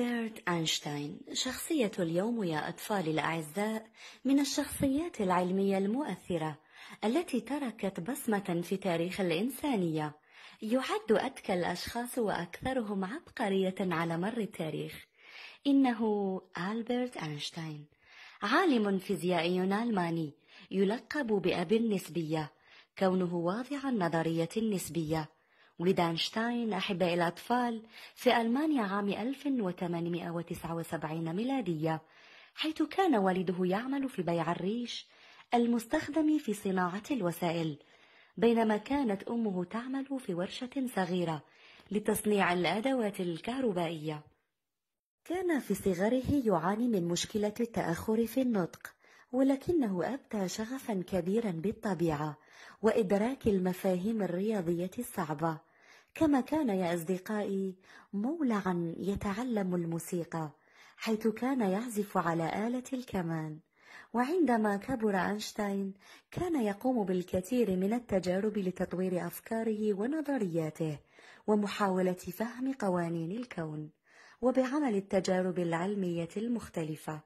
ألبرت أينشتاين شخصية اليوم يا أطفال الأعزاء من الشخصيات العلمية المؤثرة التي تركت بصمة في تاريخ الإنسانية يعد أذكى الأشخاص وأكثرهم عبقرية على مر التاريخ إنه ألبرت أينشتاين عالم فيزيائي ألماني يلقب بأب النسبية كونه واضع النظرية النسبية ولد أينشتاين أحبائي الأطفال في ألمانيا عام 1879 ميلادية حيث كان والده يعمل في بيع الريش المستخدم في صناعة الوسائل بينما كانت أمه تعمل في ورشة صغيرة لتصنيع الأدوات الكهربائية كان في صغره يعاني من مشكلة التأخر في النطق ولكنه أبدى شغفا كبيرا بالطبيعة وإدراك المفاهيم الرياضية الصعبة كما كان يا أصدقائي مولعا يتعلم الموسيقى حيث كان يعزف على آلة الكمان وعندما كبر أينشتاين كان يقوم بالكثير من التجارب لتطوير أفكاره ونظرياته ومحاولة فهم قوانين الكون وبعمل التجارب العلمية المختلفة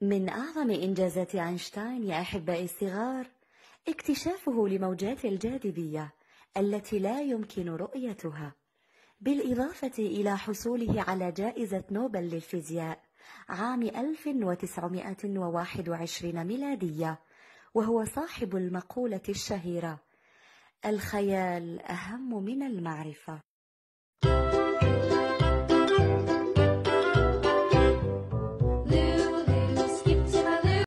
من أعظم إنجازات أينشتاين يا أحبائي الصغار اكتشافه لموجات الجاذبية التي لا يمكن رؤيتها بالإضافة إلى حصوله على جائزة نوبل للفيزياء عام 1921 ميلادية وهو صاحب المقولة الشهيرة الخيال أهم من المعرفة